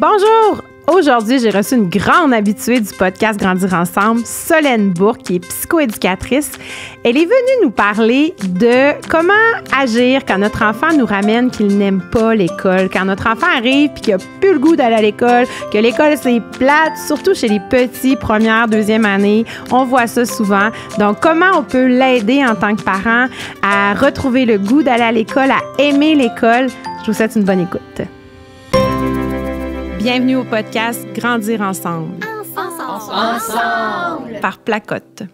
Bonjour! Aujourd'hui, j'ai reçu une grande habituée du podcast Grandir ensemble, Solène Bourque, qui est psychoéducatrice. Elle est venue nous parler de comment agir quand notre enfant nous ramène qu'il n'aime pas l'école, quand notre enfant arrive puis qu'il n'a plus le goût d'aller à l'école, que l'école c'est plate, surtout chez les petits, première, deuxième année. On voit ça souvent. Donc, comment on peut l'aider en tant que parent à retrouver le goût d'aller à l'école, à aimer l'école? Je vous souhaite une bonne écoute. Bienvenue au podcast Grandir ensemble. Ensemble. ensemble. Par Placotte.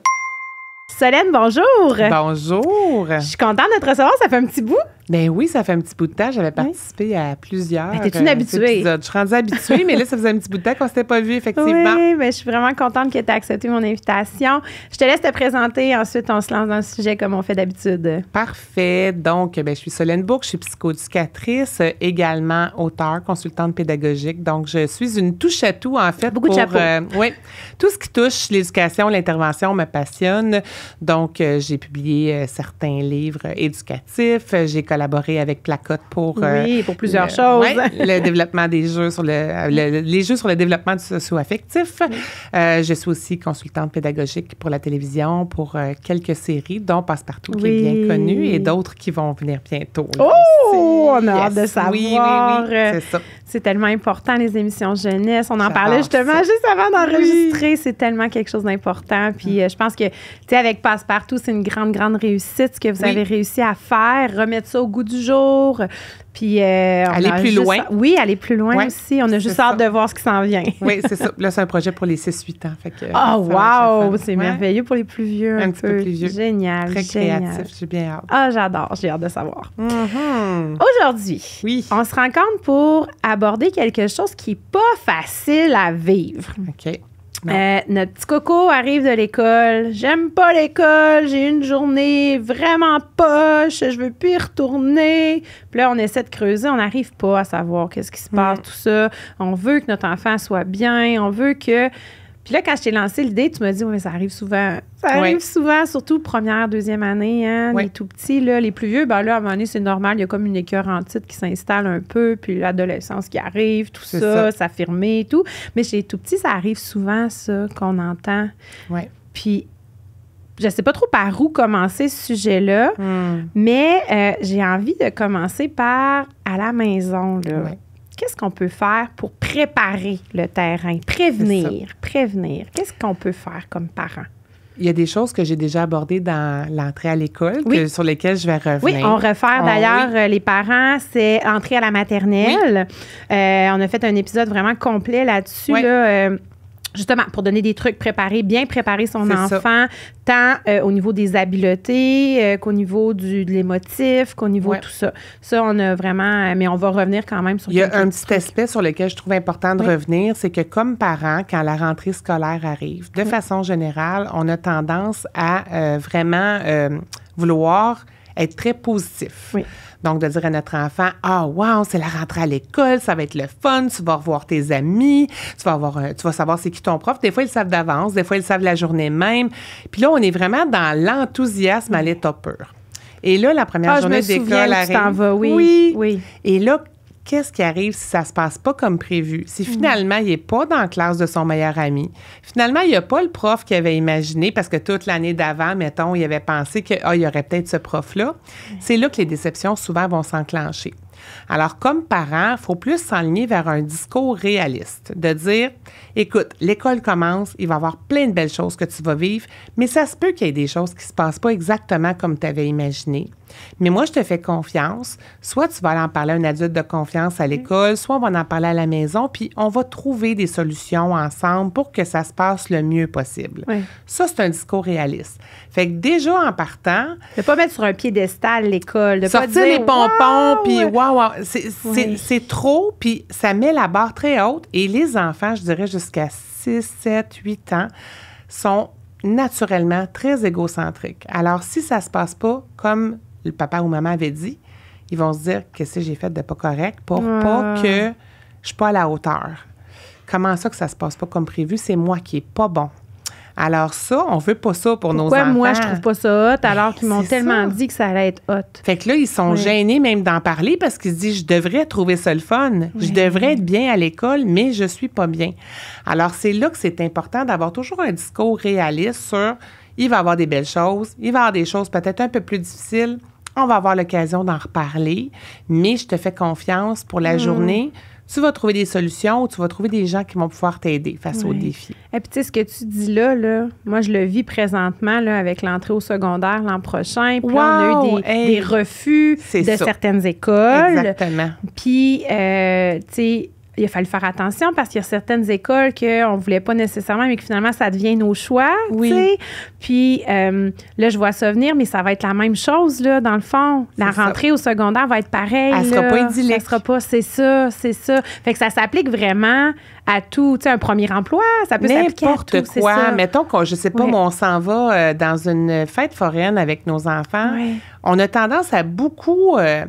Solène, bonjour. Bonjour. Je suis contente de te recevoir. Ça fait un petit bout. Ben oui, ça fait un petit bout de temps. J'avais participé à plusieurs. Ben, euh, épisodes. – T'es une Je suis rendue habituée, mais là, ça faisait un petit bout de temps qu'on s'était pas vu, effectivement. Oui, mais ben, je suis vraiment contente que tu aies accepté mon invitation. Je te laisse te présenter. Ensuite, on se lance dans le sujet comme on fait d'habitude. Parfait. Donc, ben, je suis Solène Bourque. Je suis psycho-éducatrice également auteure, consultante pédagogique. Donc, je suis une touche à tout, en fait. Beaucoup pour, de euh, oui. Tout ce qui touche l'éducation, l'intervention me passionne. Donc, euh, j'ai publié certains livres éducatifs. J'ai collaboré avec Placotte pour. Euh, oui, pour plusieurs choses. le développement des jeux sur le, les jeux sur le développement du socio-affectif. Euh, je suis aussi consultante pédagogique pour la télévision, pour euh, quelques séries, dont Passe-Partout, qui est bien connu, et d'autres qui vont venir bientôt. oh! Oh, on a hâte de savoir. Oui, C'est ça. C'est tellement important, les émissions jeunesse. On en parlait justement juste avant d'enregistrer. C'est tellement quelque chose d'important. Puis mm. euh, je pense que, tu sais, avec Passepartout, c'est une grande, grande réussite ce que vous avez réussi à faire, remettre ça au goût du jour, puis euh, aller plus loin. Oui, aller plus loin aussi. On a juste hâte de voir ce qui s'en vient. oui, c'est ça. Là, c'est un projet pour les 6-8 ans. Fait que, oh, wow! C'est merveilleux pour les plus vieux. Un, petit peu. plus vieux. Génial. Très génial. créatif. J'ai bien hâte. Ah, j'adore. J'ai hâte de savoir. Mm-hmm. Aujourd'hui, oui. on se rencontre pour aborder quelque chose qui n'est pas facile à vivre. OK. Euh, notre petit coco arrive de l'école. J'aime pas l'école. J'ai une journée vraiment poche. Je veux plus y retourner. Puis là, on essaie de creuser. On n'arrive pas à savoir qu'est-ce qui se passe, tout ça. On veut que notre enfant soit bien. On veut que puis là, quand je t'ai lancé l'idée, tu m'as dit, oui, mais ça arrive souvent. Ça arrive souvent, surtout première, deuxième année, hein, les tout petits, là, les plus vieux. Ben là, à un moment donné, c'est normal, il y a comme une écœur en titre qui s'installe un peu, puis l'adolescence qui arrive, tout ça, s'affirmer et tout. Mais chez les tout petits, ça arrive souvent, ça, qu'on entend. Ouais. Puis je sais pas trop par où commencer ce sujet-là, hmm. mais euh, j'ai envie de commencer par à la maison. Là qu'est-ce qu'on peut faire pour préparer le terrain, prévenir, prévenir? Qu'est-ce qu'on peut faire comme parents? Il y a des choses que j'ai déjà abordées dans l'entrée à l'école, sur lesquelles je vais revenir. Oui, on refaire ah d'ailleurs euh, les parents, c'est entrée à la maternelle. Euh, on a fait un épisode vraiment complet là-dessus. Euh, Justement, pour donner des trucs, préparés, bien préparer son enfant, tant euh, au niveau des habiletés euh, qu'au niveau du, de l'émotif, qu'au niveau de tout ça. Ça, on a vraiment. Euh, mais on va revenir quand même sur Il y a un petit aspect sur lequel je trouve important de revenir c'est que comme parents, quand la rentrée scolaire arrive, de façon générale, on a tendance à vraiment vouloir être très positif. Oui. Donc, de dire à notre enfant, ah, oh, wow, c'est la rentrée à l'école, ça va être le fun, tu vas revoir tes amis, tu vas, avoir euh, tu vas savoir c'est qui ton prof. Des fois, ils le savent d'avance, des fois, ils le savent la journée même. Puis là, on est vraiment dans l'enthousiasme à l'état pur. Et là, la première ah, journée d'école arrive. Vas, oui, oui. oui. Et là, qu'est-ce qui arrive si ça se passe pas comme prévu? Si mhm. finalement, il n'est pas dans la classe de son meilleur ami, finalement, il n'y a pas le prof qu'il avait imaginé parce que toute l'année d'avant, mettons, il avait pensé qu'il ah, y aurait peut-être ce prof-là. C'est là que les déceptions souvent vont s'enclencher. Alors, comme parent, il faut plus s'aligner vers un discours réaliste, de dire, écoute, l'école commence, il va y avoir plein de belles choses que tu vas vivre, mais ça se peut qu'il y ait des choses qui ne se passent pas exactement comme tu avais imaginé. Mais moi, je te fais confiance. Soit tu vas aller en parler à un adulte de confiance à mm-hmm. l'école, soit on va en parler à la maison, puis on va trouver des solutions ensemble pour que ça se passe le mieux possible. Ça, c'est un discours réaliste. Fait que déjà, en partant... De pas mettre sur un piédestal l'école. De sortir pas dire, les pompons, puis wow, c'est trop, puis ça met la barre très haute. Et les enfants, je dirais jusqu'à 6, 7, 8 ans, sont naturellement très égocentriques. Alors, si ça se passe pas comme le papa ou maman avait dit, ils vont se dire qu'est-ce que j'ai fait de pas correct pour pas que je suis pas à la hauteur. Comment ça que ça se passe pas comme prévu C'est moi qui est pas bon. Alors ça, on veut pas ça pour nos enfants. moi, je trouve pas ça hot ben, alors qu'ils m'ont tellement dit que ça allait être hot? Fait que là, ils sont gênés même d'en parler parce qu'ils disent, je devrais trouver ça le fun, je devrais être bien à l'école, mais je suis pas bien. Alors c'est là que c'est important d'avoir toujours un discours réaliste sur, il va y avoir des belles choses, il va y avoir des choses peut-être un peu plus difficiles, on va avoir l'occasion d'en reparler, mais je te fais confiance pour la mm. journée tu vas trouver des solutions, tu vas trouver des gens qui vont pouvoir t'aider face aux défis. Et puis, tu sais, ce que tu dis là, là, moi, je le vis présentement là, avec l'entrée au secondaire l'an prochain. Puis on a eu des, refus de certaines écoles. Exactement. Puis, euh, tu sais, il a fallu faire attention parce qu'il y a certaines écoles qu'on ne voulait pas nécessairement, mais que finalement, ça devient nos choix. Puis euh, là, je vois ça venir, mais ça va être la même chose, là, dans le fond. La rentrée au secondaire va être pareille. Elle ne sera pas idyllique. Elle sera pas, c'est ça, c'est ça. Fait que ça s'applique vraiment à tout. Tu sais, un premier emploi, ça peut s'appliquer à N'importe quoi. Mettons qu'on, je sais pas, on s'en va euh, dans une fête foraine avec nos enfants. On a tendance à beaucoup... Euh,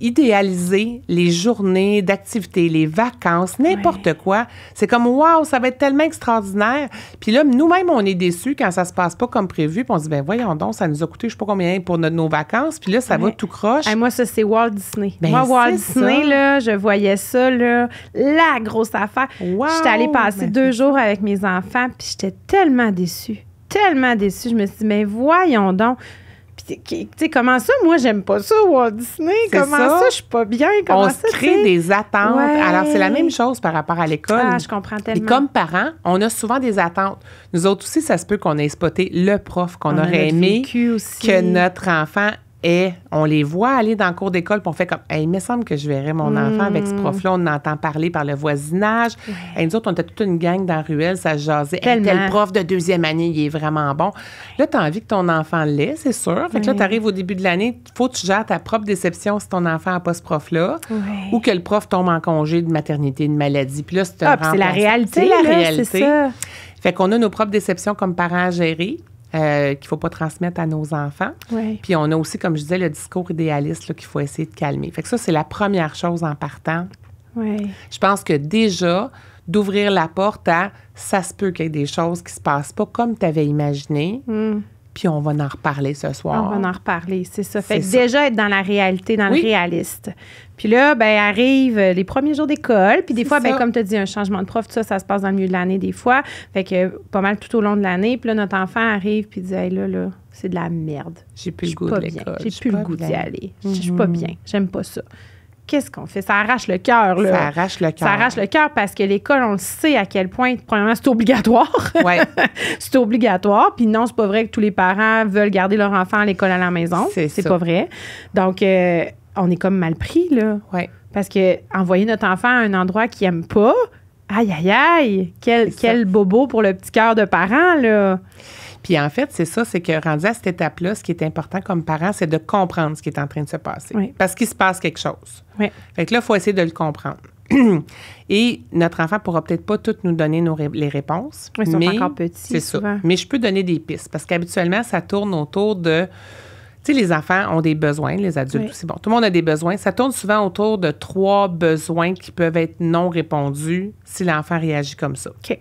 idéaliser les journées d'activité les vacances, n'importe quoi. C'est comme waouh, ça va être tellement extraordinaire. Puis là, nous-mêmes, on est déçus quand ça se passe pas comme prévu. Puis on se dit ben voyons donc, ça nous a coûté je sais pas combien pour nos, nos vacances. Puis là, ça va tout croche. moi, ça c'est Walt Disney. Ben, moi, Walt Disney là, je voyais ça la grosse affaire. j'étais allée passer ben deux jours avec mes enfants, puis j'étais tellement déçue, tellement déçue. Je me suis dit mais ben, voyons donc. Tu sais, comment ça, moi, j'aime pas ça, Walt Disney? Comment ça, je suis pas bien? Comment on ça, se crée des attentes. Alors, c'est la même chose par rapport à l'école. Ah, je comprends tellement. Et comme parents, on a souvent des attentes. Nous autres aussi, ça se peut qu'on ait spoté le prof qu'on aurait aimé, que notre enfant et on les voit aller dans le cours d'école, puis on fait comme hey, il me semble que je verrai mon hmm. enfant avec ce prof-là, on entend parler par le voisinage. Et nous autres, on était toute une gang dans la ruelle, ça jasait. Hey, prof de deuxième année, il est vraiment bon. Là, tu as envie que ton enfant l'ait, c'est sûr. Fait que là, tu arrives au début de l'année, faut que tu gères ta propre déception si ton enfant n'a pas ce prof-là, ou que le prof tombe en congé de maternité, de maladie. Puis là, c'est ah, la réalité. C'est la réalité. Ça. Fait qu'on a nos propres déceptions comme parents à gérer. Euh, qu'il ne faut pas transmettre à nos enfants. Puis on a aussi, comme je disais, le discours idéaliste qu'il faut essayer de calmer. Fait que ça, c'est la première chose en partant. Je pense que déjà, d'ouvrir la porte à ça se peut qu'il y ait des choses qui ne se passent pas comme tu avais imaginé. Hmm puis on va en reparler ce soir. On va en reparler, c'est ça. Fait que déjà être dans la réalité, dans le réaliste. Puis là, ben arrive euh, les premiers jours d'école. Puis des fois, ben, comme tu dis, un changement de prof, tout ça, ça se passe dans le milieu de l'année des fois. Fait que pas mal tout au long de l'année. Puis là, notre enfant arrive puis dit hey, là, là, c'est de la merde. J'ai plus le goût de l'école. J'ai plus le goût d'y aller. Je suis mhm. pas bien. J'aime pas ça qu'est-ce qu'on fait? Ça arrache le cœur. là. – Ça arrache le cœur. Ça arrache le cœur parce que l'école, on le sait à quel point, premièrement, c'est obligatoire. Ouais. c'est obligatoire. Puis non, c'est pas vrai que tous les parents veulent garder leur enfant à l'école à la maison. C'est pas vrai. Donc, euh, on est comme mal pris, là. Oui. – Parce que envoyer notre enfant à un endroit qu'il aime pas, aïe, aïe, aïe, quel, quel bobo pour le petit cœur de parent, là. Puis en fait, c'est ça, c'est que rendu à cette étape-là, ce qui est important comme parent, c'est de comprendre ce qui est en train de se passer. Parce qu'il se passe quelque chose. Fait que là, il faut essayer de le comprendre. Et notre enfant pourra peut-être pas tout nous donner les réponses. ils sont mais, encore petits. C'est ça. Mais je peux donner des pistes parce qu'habituellement, ça tourne autour de. Tu sais, les enfants ont des besoins, les adultes aussi. Bon, tout le monde a des besoins. Ça tourne souvent autour de trois besoins qui peuvent être non répondus si l'enfant réagit comme ça. OK.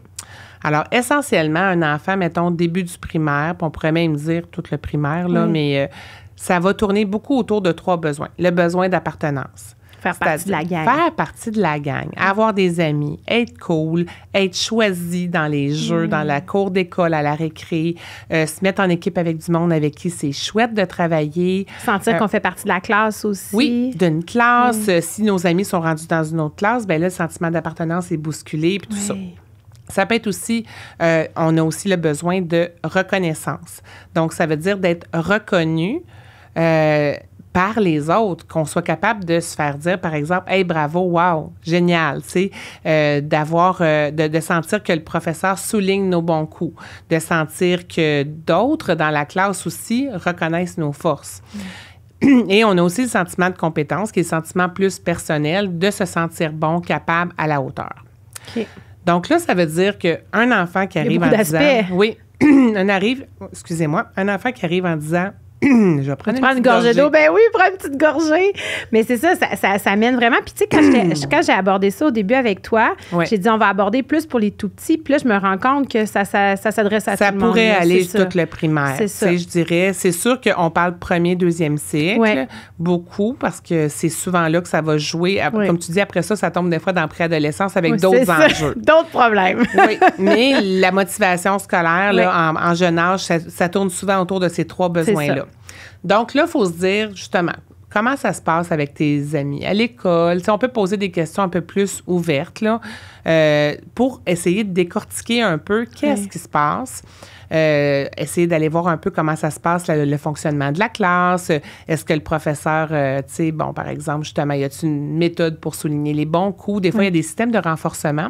Alors, essentiellement, un enfant, mettons, début du primaire, puis on pourrait même dire tout le primaire, là, mm. mais euh, ça va tourner beaucoup autour de trois besoins. Le besoin d'appartenance. Faire partie de la gang. Faire partie de la gang, mm. avoir des amis, être cool, être choisi dans les jeux, mm. dans la cour d'école, à la récré, euh, se mettre en équipe avec du monde avec qui c'est chouette de travailler. Sentir euh, qu'on fait partie de la classe aussi. Oui, d'une classe. Si nos amis sont rendus dans une autre classe, bien là, le sentiment d'appartenance est bousculé, puis tout ça. Ça peut être aussi, euh, on a aussi le besoin de reconnaissance. Donc, ça veut dire d'être reconnu euh, par les autres, qu'on soit capable de se faire dire, par exemple, Hey, bravo, wow, génial, tu sais, euh, d'avoir, de, sentir que le professeur souligne nos bons coups, de sentir que d'autres dans la classe aussi reconnaissent nos forces. Et on a aussi le sentiment de compétence, qui est le sentiment plus personnel de se sentir bon, capable, à la hauteur. OK. Donc là, ça veut dire qu'un enfant qui arrive en disant... Oui, un arrive, excusez-moi, un enfant qui arrive en disant prendre une, une gorgée d'eau. Ben oui, prends une petite gorgée. Mais c'est ça ça, mène vraiment. Puis tu sais, quand, j'ai abordé ça au début avec toi, j'ai dit on va aborder plus pour les tout petits. Puis là, je me rends compte que ça, ça, s'adresse à tout le monde. Ça pourrait aller toute le primaire. C'est ça. Je dirais, c'est sûr qu'on parle premier, deuxième cycle, beaucoup, parce que c'est souvent là que ça va jouer. Comme tu dis, après ça, ça tombe des fois dans la préadolescence avec d'autres enjeux. d'autres problèmes. oui, mais la motivation scolaire, en, jeune âge, ça, tourne souvent autour de ces trois besoins-là. Donc là, il faut se dire, justement, comment ça se passe avec tes amis à l'école? on peut poser des questions un peu plus ouvertes euh, pour essayer de décortiquer un peu qu'est-ce qui se passe. Euh, essayer d'aller voir un peu comment ça se passe, le, fonctionnement de la classe. Est-ce que le professeur, euh, tu sais, bon, par exemple, justement, y a t une méthode pour souligner les bons coups? Des fois, il y a des systèmes de renforcement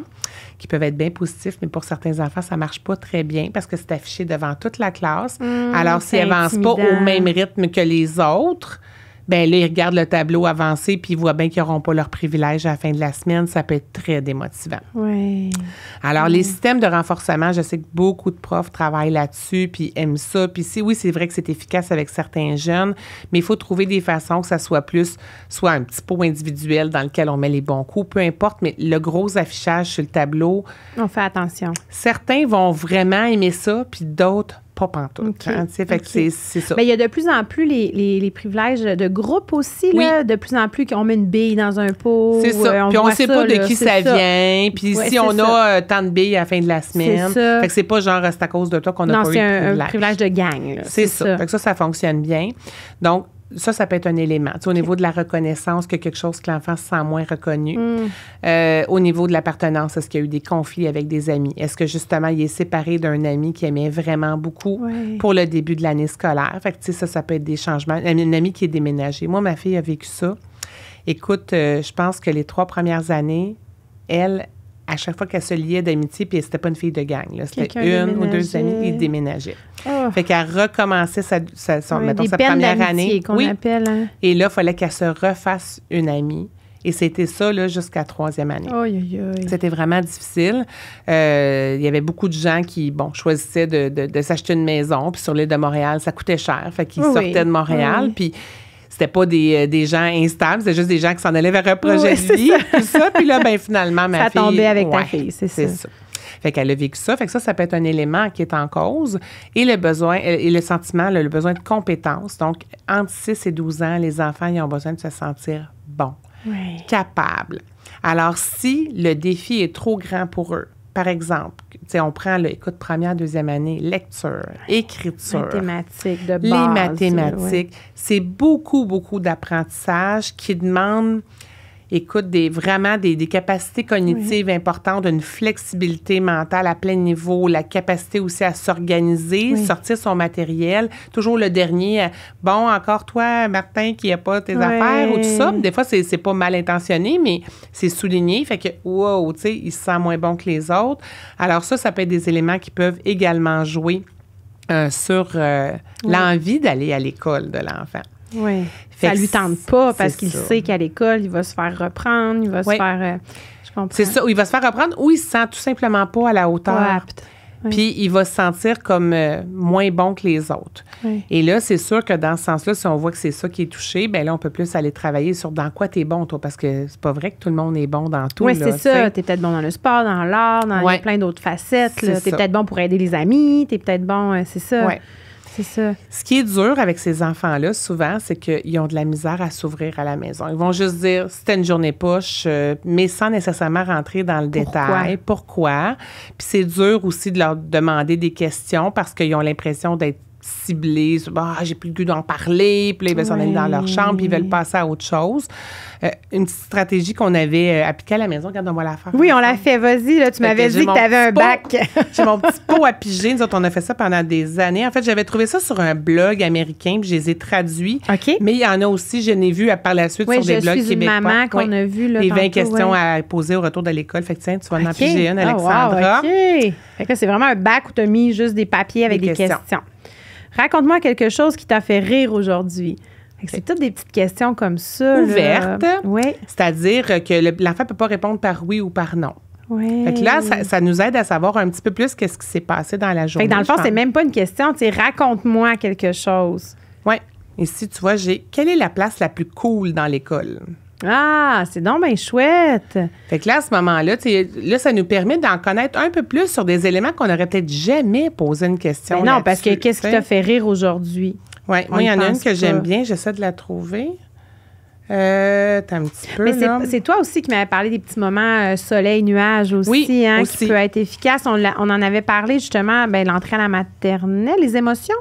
qui peuvent être bien positifs, mais pour certains enfants, ça marche pas très bien parce que c'est affiché devant toute la classe. Mmh, Alors, s'ils avance pas au même rythme que les autres, ben là, ils regardent le tableau avancé puis ils voient bien qu'ils n'auront pas leur privilège à la fin de la semaine. Ça peut être très démotivant. Oui. Alors, les systèmes de renforcement, je sais que beaucoup de profs travaillent là-dessus puis aiment ça. Puis si, oui, c'est vrai que c'est efficace avec certains jeunes, mais il faut trouver des façons que ça soit plus, soit un petit pot individuel dans lequel on met les bons coups, peu importe, mais le gros affichage sur le tableau. On fait attention. Certains vont vraiment aimer ça puis d'autres pas pantoute. il y a de plus en plus les, privilèges de groupe aussi, de plus en plus qu'on met une bille dans un pot. C'est ça. Euh, on puis on ne sait pas de qui ça, vient. Puis si on a euh, tant de billes à la fin de la semaine. Fait que c'est pas genre c'est à cause de toi qu'on a pas eu un, privilège. de gang. C'est ça. ça, ça fonctionne bien. Donc, ça, ça peut être un élément. Tu au niveau de la reconnaissance, que quelque chose que l'enfant se sent moins reconnu. Hmm. Euh, au niveau de l'appartenance, est-ce qu'il y a eu des conflits avec des amis? Est-ce que justement, il est séparé d'un ami qui aimait vraiment beaucoup pour le début de l'année scolaire? Fait tu sais, ça, ça peut être des changements. Un ami qui est déménagé. Moi, ma fille a vécu ça. Écoute, euh, je pense que les trois premières années, elle, à chaque fois qu'elle se liait d'amitié, puis c'était pas une fille de gang. C'était une ou deux amies, qui déménageaient. Oh. Fait qu'elle recommençait sa, sa, mettons, sa première année. Oui. Appelle, hein. Et là, il fallait qu'elle se refasse une amie. Et c'était ça là, jusqu'à troisième année. c'était vraiment difficile. Euh, il y avait beaucoup de gens qui bon, choisissaient de, de, s'acheter une maison. Puis sur l'île de Montréal, ça coûtait cher. Fait qu'ils sortaient de Montréal. Puis c'était pas des, euh, des gens instables, c'était juste des gens qui s'en allaient vers un projet de vie, ça. Puis là, ben finalement, ma fille. Ça tombait avec ta fille, c'est ça. ça. Fait qu'elle a vécu ça. Fait que ça, ça peut être un élément qui est en cause. Et le besoin, euh, et le sentiment, le, besoin de compétence. Donc, entre 6 et 12 ans, les enfants, ils ont besoin de se sentir bons, capable capables. Alors, si le défi est trop grand pour eux, par exemple, on prend, le, écoute, première, deuxième année, lecture, écriture. Mathématiques de Les mathématiques. C'est beaucoup, beaucoup d'apprentissage qui demande écoute, des, vraiment des, capacités cognitives importantes, une flexibilité mentale à plein niveau, la capacité aussi à s'organiser, sortir son matériel. Toujours le dernier, euh, bon, encore toi, Martin, qui n'a pas tes affaires ou tout ça. Des fois, c'est, c'est pas mal intentionné, mais c'est souligné. Fait que, wow, tu sais, il se sent moins bon que les autres. Alors, ça, ça peut être des éléments qui peuvent également jouer euh, sur euh, l'envie d'aller à l'école de l'enfant. Oui. Fait lui tente pas parce qu'il sait qu'à l'école, il va se faire reprendre, il va se faire. Euh, je comprends. C'est ça, il va se faire reprendre ou il se sent tout simplement pas à la hauteur. Puis il va se sentir comme euh, moins bon que les autres. Et là, c'est sûr que dans ce sens-là, si on voit que c'est ça qui est touché, ben là, on peut plus aller travailler sur dans quoi tu es bon, toi, parce que c'est pas vrai que tout le monde est bon dans tout. Oui, c'est ça. Tu es peut-être bon dans le sport, dans l'art, dans plein d'autres facettes. Tu es peut-être bon pour aider les amis, tu es peut-être bon, euh, c'est ça. Ce qui est dur avec ces enfants-là, souvent, c'est qu'ils ont de la misère à s'ouvrir à la maison. Ils vont juste dire c'était une journée poche, euh, mais sans nécessairement rentrer dans le détail. Pourquoi? Puis c'est dur aussi de leur demander des questions parce qu'ils ont l'impression d'être ciblés sur bah, j'ai plus le goût d'en parler, puis là, ils veulent s'en aller dans leur chambre, puis ils veulent passer à autre chose. Euh, une stratégie qu'on avait euh, appliquée à la maison, quand moi la faire. Oui, on l'a fait, vas-y, là, tu m'avais dit que tu avais un bac. j'ai mon petit pot à piger, nous on a fait ça pendant des années. En fait, j'avais trouvé ça sur un blog américain, puis je les ai traduits. OK. – Mais il y en a aussi, je n'ai vu par la suite sur des blogs québécois. Oui, je suis maman qu'on a vu, Les 20 questions à poser au retour de l'école. Fait que tu vas en piger une, ah, Alexandra. OK. Fait que c'est vraiment un bac où tu as mis juste des papiers avec des, questions. Raconte-moi quelque chose qui t'a fait rire aujourd'hui. C'est toutes des petites questions comme ça. Ouvertes. Oui. C'est-à-dire que l'enfant ne peut pas répondre par oui ou par non. Oui. là, ça, nous aide à savoir un petit peu plus qu'est-ce qui s'est passé dans la journée. dans le fond, c'est même pas une question. Tu raconte-moi quelque chose. Oui. Ici, tu vois, j'ai quelle est la place la plus cool dans l'école? Ah, c'est donc bien chouette. Fait que là, à ce moment-là, là, ça nous permet d'en connaître un peu plus sur des éléments qu'on n'aurait peut-être jamais posé une question. non, parce que qu'est-ce qui t'a fait rire aujourd'hui? Oui, moi, il y en a une que j'aime bien, j'essaie de la trouver. Euh, t'as un petit peu. Mais c'est toi aussi qui m'avais parlé des petits moments euh, soleil-nuage aussi, hein, qui peut être efficace. On, en avait parlé justement, ben, l'entrée à la maternelle, les émotions.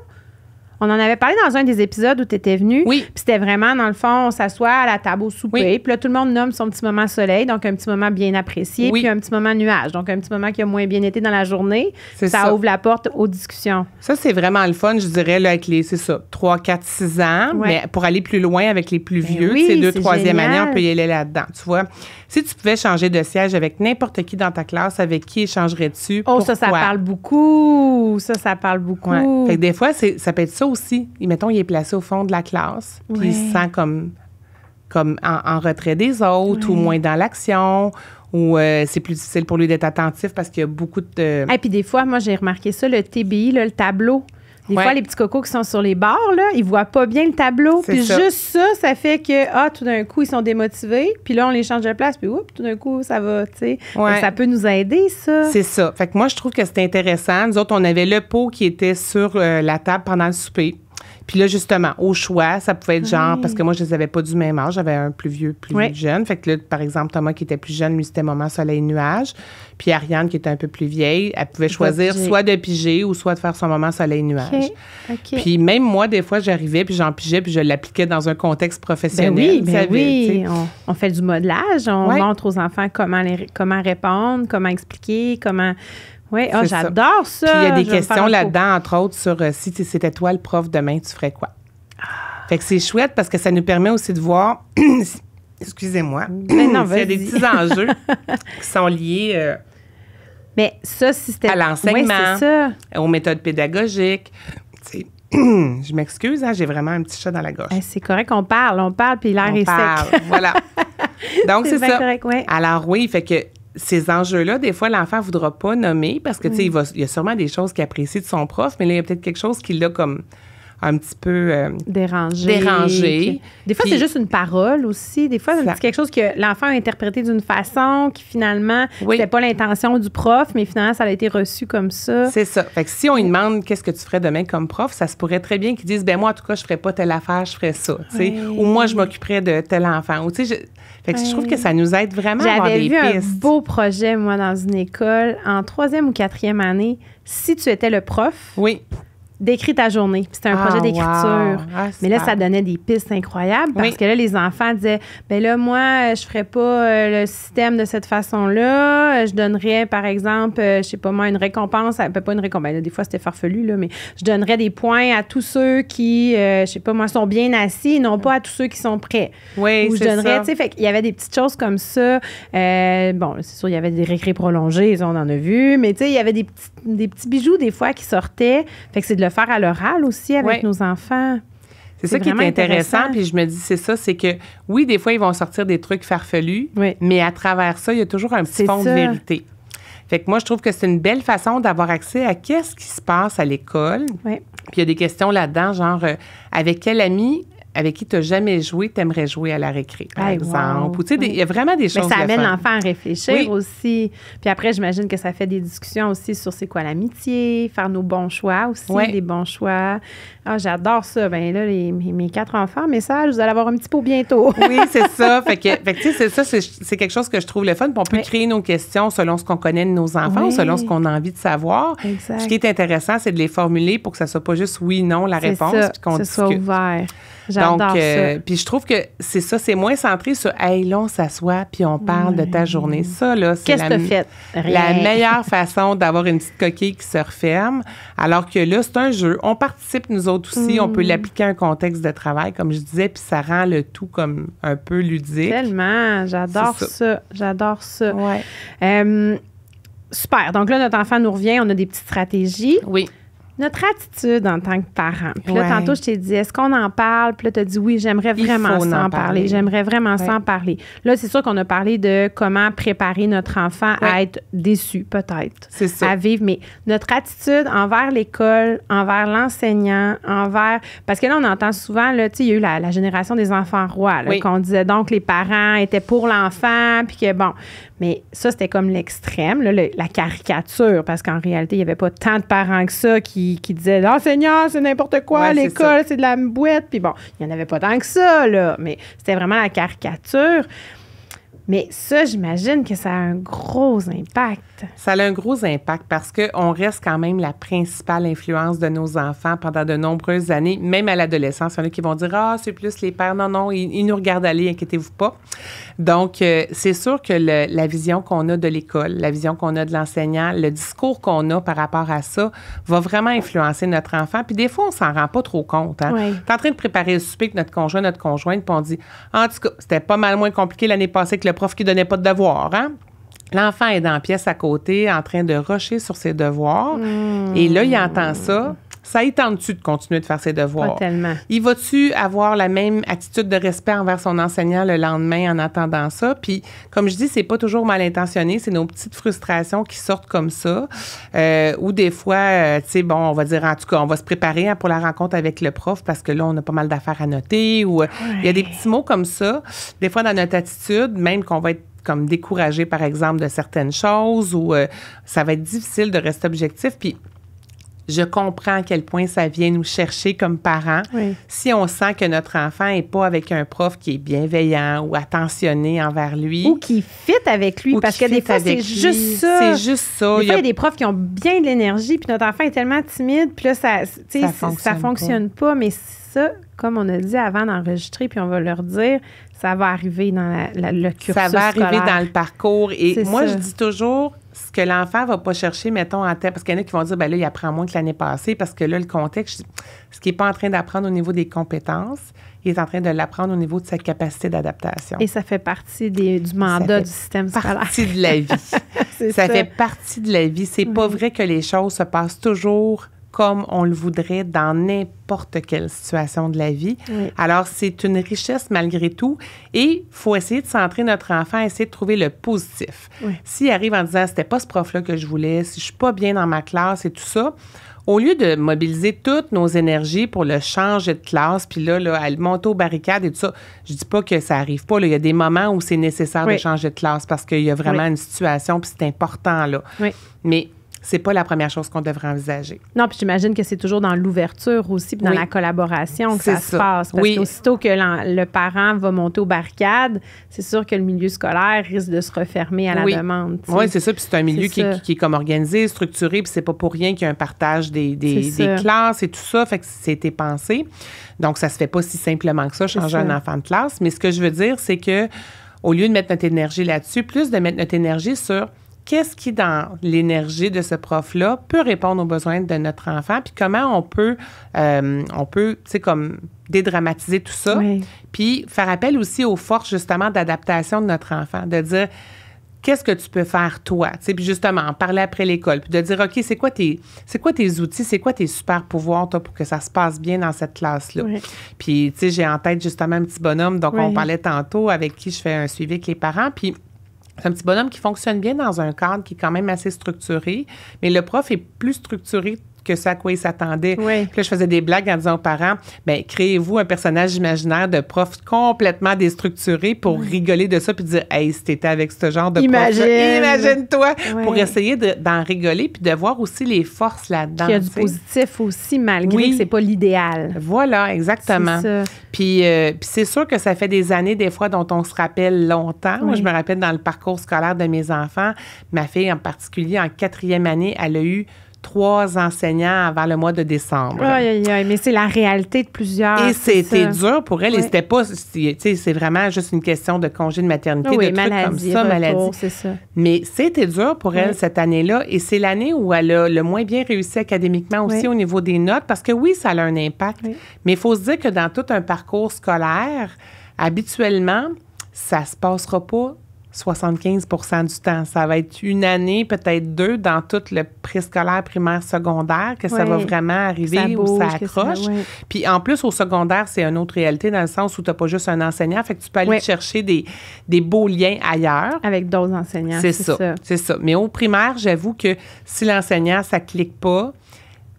On en avait parlé dans un des épisodes où tu étais venu. Oui. Puis c'était vraiment, dans le fond, on s'assoit à la table au souper. Puis là, tout le monde nomme son petit moment soleil, donc un petit moment bien apprécié. Oui. Puis un petit moment nuage, donc un petit moment qui a moins bien été dans la journée. Ça, ouvre la porte aux discussions. Ça, c'est vraiment le fun, je dirais, là, avec les, c'est ça, 3, 4, 6 ans. Mais pour aller plus loin avec les plus ben vieux, ces deux, troisième année, on peut y aller là-dedans. Tu vois, si tu pouvais changer de siège avec n'importe qui dans ta classe, avec qui échangerais-tu? Oh, ça, ça parle beaucoup. Ça, ça parle beaucoup. des fois, ça peut être ça aussi. mettons, il est placé au fond de la classe, puis il se sent comme, comme en, retrait des autres, ou moins dans l'action, ou euh, c'est plus difficile pour lui d'être attentif parce qu'il y a beaucoup de... Et puis des fois, moi, j'ai remarqué ça, le TBI, là, le tableau des fois, les petits cocos qui sont sur les bords, là, ils voient pas bien le tableau. Puis juste ça, ça fait que, ah, tout d'un coup, ils sont démotivés. Puis là, on les change de place. Puis, oups, tout d'un coup, ça va, tu sais. Ça peut nous aider, ça. C'est ça. Fait que moi, je trouve que c'est intéressant. Nous autres, on avait le pot qui était sur euh, la table pendant le souper. Puis là, justement, au choix, ça pouvait être genre, parce que moi, je les avais pas du même âge. J'avais un plus vieux, plus jeune. Fait que là, par exemple, Thomas qui était plus jeune, lui, c'était maman soleil-nuage. Puis Ariane, qui était un peu plus vieille, elle pouvait choisir soit de piger ou soit de faire son moment soleil-nuage. Puis même moi, des fois, j'arrivais, puis j'en pigeais, puis je l'appliquais dans un contexte professionnel. Ben oui, ben oui. On, fait du modelage, on montre aux enfants comment, comment répondre, comment expliquer, comment... Oui, ah, j'adore ça. Puis il y a des questions là-dedans, entre autres, sur euh, si c'était toi le prof demain, tu ferais quoi? Ah. Fait que c'est chouette parce que ça nous permet aussi de voir Excusez-moi. Mm. Ben il y a des petits enjeux qui sont liés euh, mais ça, à l'enseignement, aux méthodes pédagogiques. je m'excuse, hein, j'ai vraiment un petit chat dans la gorge. Eh, c'est correct, on parle, on parle, puis l'air est sec. voilà. Donc, c'est ça. Correct, oui. Alors, oui, fait que ces enjeux-là, des fois, l'enfant ne voudra pas nommer parce que, tu mm. y a sûrement des choses qu'il apprécie de son prof, mais là, il y a peut-être quelque chose qui l'a comme un petit peu euh, dérangé. dérangé. Des fois, c'est juste une parole aussi. Des fois, c'est quelque chose que l'enfant a interprété d'une façon qui finalement, oui. c'était pas l'intention du prof, mais finalement, ça a été reçu comme ça. C'est ça. Fait si on lui demande qu'est-ce que tu ferais demain comme prof, ça se pourrait très bien qu'il dise, « ben moi, en tout cas, je ferais pas telle affaire, je ferais ça. Ou moi, je m'occuperais de tel enfant. Ou, je... je trouve que ça nous aide vraiment à avoir des vu pistes. un beau projet, moi, dans une école, en troisième ou quatrième année, si tu étais le prof, oui décris ta journée. C'était un projet ah, d'écriture. Ah, mais là, ça donnait des pistes incroyables parce que là, les enfants disaient ben là, moi, euh, je ferais pas euh, le système de cette façon-là. Euh, je donnerais, par exemple, je sais pas moi, une récompense. À, ben, pas une récompense. Ben, des fois, c'était farfelu, là, mais je donnerais des points à tous ceux qui, je je sais pas moi, sont bien assis et non pas à tous ceux qui sont prêts. Oui, Ou je donnerais, tu sais, fait y avait des petites choses comme ça. bon, c'est sûr, il y avait des récré prolongés, on en a vu, mais tu sais, il y avait des petits, bijoux, des fois, qui sortaient. Fait que c'est de le faire à l'oral aussi avec nos enfants. C'est ça qui est intéressant, Puis je me dis, c'est ça, c'est que oui, des fois, ils vont sortir des trucs farfelus, mais à travers ça, il y a toujours un petit fond de vérité. Fait que moi, je trouve que c'est une belle façon d'avoir accès à qu'est-ce qui se passe à l'école. Puis il y a des questions là-dedans, genre, euh, avec quel ami avec qui tu n'as jamais joué, t'aimerais jouer à la récré, par exemple. il y a vraiment des choses. Mais ça amène l'enfant à réfléchir aussi. Puis après, j'imagine que ça fait des discussions aussi sur c'est quoi l'amitié, faire nos bons choix aussi, des bons choix, ah, j'adore ça. Ben là, mes quatre enfants, mais ça, vous allez avoir un petit pot bientôt. oui, c'est ça. Fait que, fait tu sais, c'est ça, c'est, quelque chose que je trouve le fun. Puis on peut créer nos questions selon ce qu'on connaît de nos enfants, selon ce qu'on a envie de savoir. Ce qui est intéressant, c'est de les formuler pour que ça soit pas juste oui, non, la réponse, puis qu'on que discute. Soit ouvert. J'adore Donc, euh, ça. puis je trouve que c'est ça, c'est moins centré sur Hey, là, on s'assoit, puis on parle de ta journée. Ça, là, c'est la, la meilleure façon d'avoir une petite coquille qui se referme. Alors que là, c'est un jeu. On participe, nous autres, aussi, on peut hmm. l'appliquer à un contexte de travail, comme je disais, puis ça rend le tout comme un peu ludique. Tellement, j'adore ça. J'adore ça. Euh, super. Donc là, notre enfant nous revient, on a des petites stratégies. Oui. Notre attitude en tant que parent. Puis là, tantôt, je t'ai dit, est-ce qu'on en parle? Puis là, tu as dit, oui, j'aimerais vraiment s'en parler. J'aimerais vraiment s'en parler. Là, c'est sûr qu'on a parlé de comment préparer notre enfant à être déçu, peut-être. C'est ça. À vivre. Mais notre attitude envers l'école, envers l'enseignant, envers. Parce que là, on entend souvent, là, tu sais, il y a eu la, génération des enfants rois, qu'on disait donc les parents étaient pour l'enfant, puis que bon. Mais ça, c'était comme l'extrême, la caricature, parce qu'en réalité, il n'y avait pas tant de parents que ça qui qui, l'enseignant, c'est n'importe quoi, l'école, c'est de la bouette. Puis bon, il n'y en avait pas tant que ça, là, mais c'était vraiment la caricature. Mais ça, j'imagine que ça a un gros impact. Ça a un gros impact parce qu'on reste quand même la principale influence de nos enfants pendant de nombreuses années, même à l'adolescence. Il y en a qui vont dire Ah, c'est plus les pères. Non, non, ils, nous regardent aller, inquiétez-vous pas. Donc, euh, c'est sûr que la vision qu'on a de l'école, la vision qu'on a de l'enseignant, le discours qu'on a par rapport à ça va vraiment influencer notre enfant. Puis des fois, on s'en rend pas trop compte. Hein? Tu es en train de préparer le souper avec notre conjoint, notre conjointe, puis on dit En tout cas, c'était pas mal moins compliqué l'année passée que le prof qui donnait pas de devoir. Hein? L'enfant est dans la pièce à côté en train de rocher sur ses devoirs. Hmm. Et là, il entend ça. Ça y tente-tu de continuer de faire ses devoirs? tellement. Il va-tu avoir la même attitude de respect envers son enseignant le lendemain en attendant ça? Puis, comme je dis, c'est pas toujours mal intentionné, c'est nos petites frustrations qui sortent comme ça. Euh, ou des fois, euh, tu sais, bon, on va dire, en tout cas, on va se préparer hein, pour la rencontre avec le prof parce que là, on a pas mal d'affaires à noter. Ou euh, il y a des petits mots comme ça, des fois dans notre attitude, même qu'on va être comme découragé, par exemple, de certaines choses ou ça va être difficile de rester objectif. Puis, je comprends à quel point ça vient nous chercher comme parents. Si on sent que notre enfant n'est pas avec un prof qui est bienveillant ou attentionné envers lui. Ou qui fit avec lui, parce que des fois, c'est juste ça. Des il y a... des profs qui ont bien de l'énergie, puis notre enfant est tellement timide, puis là, ça ne fonctionne, pas. mais ça, comme on a dit avant d'enregistrer, puis on va leur dire, ça va arriver dans le cursus Ça va arriver dans le parcours. Et moi, je dis toujours, ce que l'enfant va pas chercher, mettons, en tête, parce qu'il y en a qui vont dire, ben là, il apprend moins que l'année passée, parce que là, le contexte, ce qu'il n'est pas en train d'apprendre au niveau des compétences, il est en train de l'apprendre au niveau de sa capacité d'adaptation. Et ça fait partie du mandat du système scolaire. Partie de la vie. ça, fait partie de la vie. C'est pas mm-hmm. vrai que les choses se passent toujours comme on le voudrait dans n'importe quelle situation de la vie. Alors, c'est une richesse malgré tout et faut essayer de centrer notre enfant, essayer de trouver le positif. S'il arrive en disant, c'était pas ce prof-là que je voulais, si je suis pas bien dans ma classe et tout ça, au lieu de mobiliser toutes nos énergies pour le changer de classe, puis là, là, elle monte aux barricades et tout ça, je dis pas que ça arrive pas. Il y a des moments où c'est nécessaire de changer de classe parce qu'il y a vraiment une situation, puis c'est important, là. Mais c'est pas la première chose qu'on devrait envisager. Non, puis j'imagine que c'est toujours dans l'ouverture aussi, puis dans la collaboration que ça, se passe. Parce oui. qu'aussitôt que le parent va monter aux barricades, c'est sûr que le milieu scolaire risque de se refermer à la demande. Oui, c'est ça. Puis c'est un milieu qui, est comme organisé, structuré, puis c'est pas pour rien qu'il y a un partage des, classes et tout ça. Fait que c'était pensé. Donc, ça se fait pas si simplement que ça, changer un enfant de classe. Mais ce que je veux dire, c'est que au lieu de mettre notre énergie là-dessus, plus de mettre notre énergie sur qu'est-ce qui, dans l'énergie de ce prof-là, peut répondre aux besoins de notre enfant, puis comment on peut, euh, on peut, tu sais, comme dédramatiser tout ça, puis faire appel aussi aux forces, justement, d'adaptation de notre enfant, de dire, qu'est-ce que tu peux faire toi? Tu sais, puis justement, parler après l'école, puis de dire, OK, c'est quoi tes, c'est quoi tes outils, c'est quoi tes super pouvoirs, toi, pour que ça se passe bien dans cette classe-là? Puis, tu sais, j'ai en tête justement un petit bonhomme, donc on parlait tantôt, avec qui je fais un suivi avec les parents, puis c'est un petit bonhomme qui fonctionne bien dans un cadre qui est quand même assez structuré, mais le prof est plus structuré que ça à quoi ils s'attendaient. Puis je faisais des blagues en disant aux parents, ben créez-vous un personnage imaginaire de prof complètement déstructuré pour rigoler de ça puis dire, hey, si avec ce genre de Imagine. prof, imagine-toi, pour essayer d'en rigoler puis de voir aussi les forces là-dedans. Il y a du positif aussi, malgré que c'est pas l'idéal. Voilà, exactement. Puis, euh, puis c'est sûr que ça fait des années, des fois, dont on se rappelle longtemps. Moi, je me rappelle dans le parcours scolaire de mes enfants, ma fille en particulier, en quatrième année, elle a eu trois enseignants avant le mois de décembre. Oui, Mais c'est la réalité de plusieurs. Et c'était dur pour elle. Et c'était pas. C'est vraiment juste une question de congé de maternité, oui, de trucs comme ça, maladie. Ça. Mais c'était dur pour elle cette année-là. Et c'est l'année où elle a le moins bien réussi académiquement aussi au niveau des notes. Parce que oui, ça a un impact. Mais il faut se dire que dans tout un parcours scolaire, habituellement, ça se passera pas 75 du temps. Ça va être une année, peut-être deux, dans tout le préscolaire, primaire, secondaire, que ça va vraiment arriver, ou ça accroche. Puis en plus, au secondaire, c'est une autre réalité dans le sens où tu n'as pas juste un enseignant, fait que tu peux aller chercher des, beaux liens ailleurs. Avec d'autres enseignants. C'est ça, C'est ça. Mais au primaire, j'avoue que si l'enseignant, ça clique pas,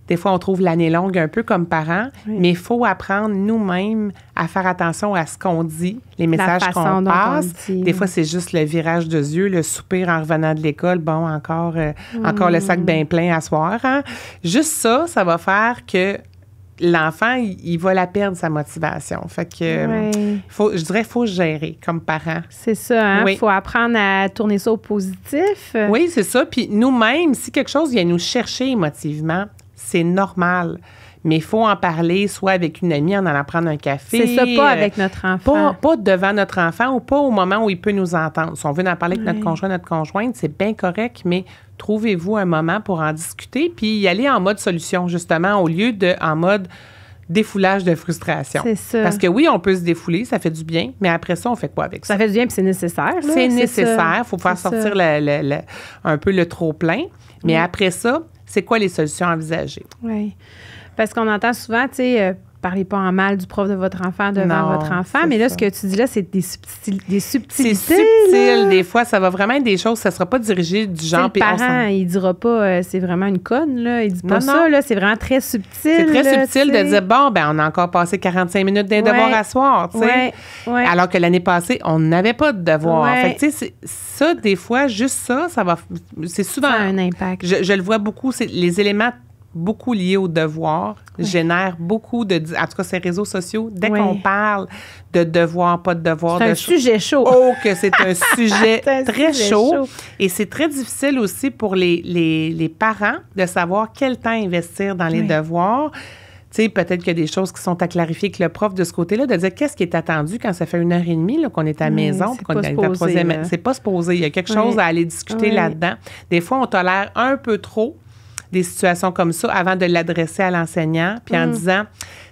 des fois, on trouve l'année longue un peu comme parents, mais il faut apprendre nous-mêmes à faire attention à ce qu'on dit, les messages qu'on passe. des fois, c'est juste le virage de yeux, le soupir en revenant de l'école. Bon, encore, euh, encore le sac mm. bien plein à soir. Hein. Juste ça, ça va faire que l'enfant, il, va la perdre, sa motivation. Fait que, euh, faut, je dirais, il faut gérer comme parent. C'est ça, Il hein. faut apprendre à tourner ça au positif. Oui, c'est ça. Puis nous-mêmes, si quelque chose vient nous chercher émotivement, c'est normal. Mais il faut en parler, soit avec une amie en allant prendre un café. C'est ça, pas avec notre enfant. Pas, devant notre enfant ou pas au moment où il peut nous entendre. Si on veut en parler avec notre conjoint, notre conjointe, c'est bien correct, mais trouvez-vous un moment pour en discuter puis y aller en mode solution, justement, au lieu de en mode défoulage de frustration. Parce que oui, on peut se défouler, ça fait du bien, mais après ça, on fait quoi avec ça? Ça fait du bien, puis c'est nécessaire. C'est nécessaire. Il faut faire sortir un peu le trop-plein. Mais mm. après ça, c'est quoi les solutions envisagées? Oui. Parce qu'on entend souvent, tu sais, euh, parlez pas en mal du prof de votre enfant devant votre enfant. Mais là, ce que tu dis là, c'est des, des subtilités. C'est subtil. Des fois, ça va vraiment être des choses, ça sera pas dirigé du genre. Le parent, il dira pas euh, c'est vraiment une conne, là. Il dit pas non, ça, là. C'est vraiment très subtil. C'est très subtil de dire bon, ben, on a encore passé 45 minutes d'un devoir à soir, Alors que l'année passée, on n'avait pas de devoir. Fait tu sais, ça, des fois, juste ça, ça va. C'est souvent. Ça a un impact. Je, le vois beaucoup, c'est les éléments beaucoup lié au devoir, génère beaucoup de... En tout cas, ces réseaux sociaux, dès qu'on parle de devoir, pas de devoir... C'est un sujet chaud. Oh, que c'est un sujet très chaud. Et c'est très difficile aussi pour les, les, les, parents de savoir quel temps investir dans les devoirs. Tu sais, peut-être qu'il y a des choses qui sont à clarifier avec le prof de ce côté-là, de dire qu'est-ce qui est attendu quand ça fait une heure et demie là, qu'on est à la hmm, maison, qu'on est à troisième. C'est pas se poser. Il y a quelque chose à aller discuter là-dedans. Des fois, on tolère un peu trop des situations comme ça avant de l'adresser à l'enseignant, puis en mm. disant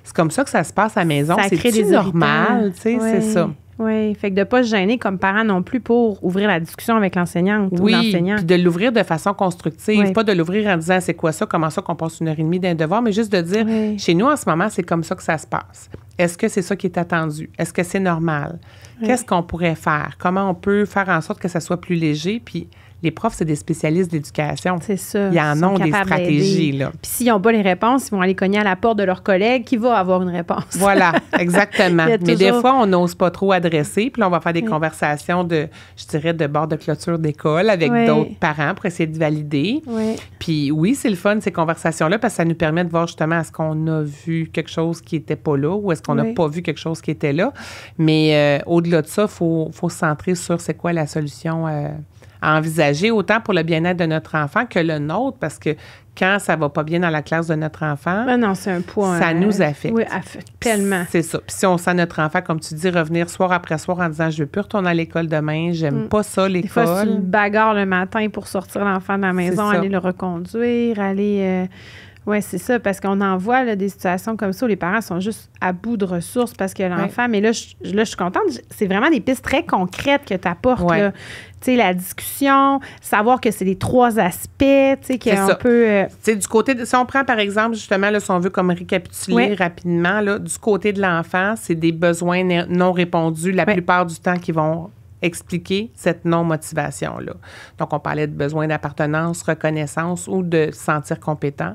c'est comme ça que ça se passe à la maison, c'est normal, tu sais, c'est ça. Oui, fait que de pas se gêner comme parent non plus pour ouvrir la discussion avec l'enseignante oui, ou l'enseignant. puis de l'ouvrir de façon constructive, pas de l'ouvrir en disant c'est quoi ça, comment ça qu'on passe une heure et demie d'un devoir, mais juste de dire chez nous en ce moment, c'est comme ça que ça se passe. Est-ce que c'est ça qui est attendu? Est-ce que c'est normal? Qu'est-ce qu'on pourrait faire? Comment on peut faire en sorte que ça soit plus léger? Puis les profs, c'est des spécialistes d'éducation. C'est ça. Ils en ont des stratégies. Là. Puis s'ils n'ont pas les réponses, ils vont aller cogner à la porte de leur collègue qui va avoir une réponse. Voilà, exactement. Mais des fois, on n'ose pas trop adresser. Puis là, on va faire des conversations de, je dirais, de bord de clôture d'école avec d'autres parents pour essayer de valider. Oui. Puis oui, c'est le fun, ces conversations-là, parce que ça nous permet de voir justement est-ce qu'on a vu quelque chose qui n'était pas là ou est-ce qu'on n'a pas vu quelque chose qui était là. Mais euh, au-delà de ça, il faut, se centrer sur c'est quoi la solution. Euh, à envisager, autant pour le bien-être de notre enfant que le nôtre, parce que quand ça va pas bien dans la classe de notre enfant, ah non, c'est un point, ça hein. nous affecte. Oui, affecte tellement. C'est ça. Puis si on sent notre enfant, comme tu dis, revenir soir après soir en disant je veux plus retourner à l'école demain, j'aime mm. pas ça l'école. Des fois, bagarre le matin pour sortir l'enfant de la maison, aller le reconduire, aller euh, oui, c'est ça, parce qu'on en voit des situations comme ça où les parents sont juste à bout de ressources parce que l'enfant, mais là je, là, suis contente. C'est vraiment des pistes très concrètes que tu apportes. Tu sais, la discussion, savoir que c'est les trois aspects, tu sais, qu'on peut. Euh, tu sais, du côté. si on prend, par exemple, justement, là, si on veut comme récapituler rapidement, là, du côté de l'enfant, c'est des besoins non répondus la plupart du temps qui vont expliquer cette non-motivation-là. Donc, on parlait de besoin d'appartenance, reconnaissance ou de sentir compétent.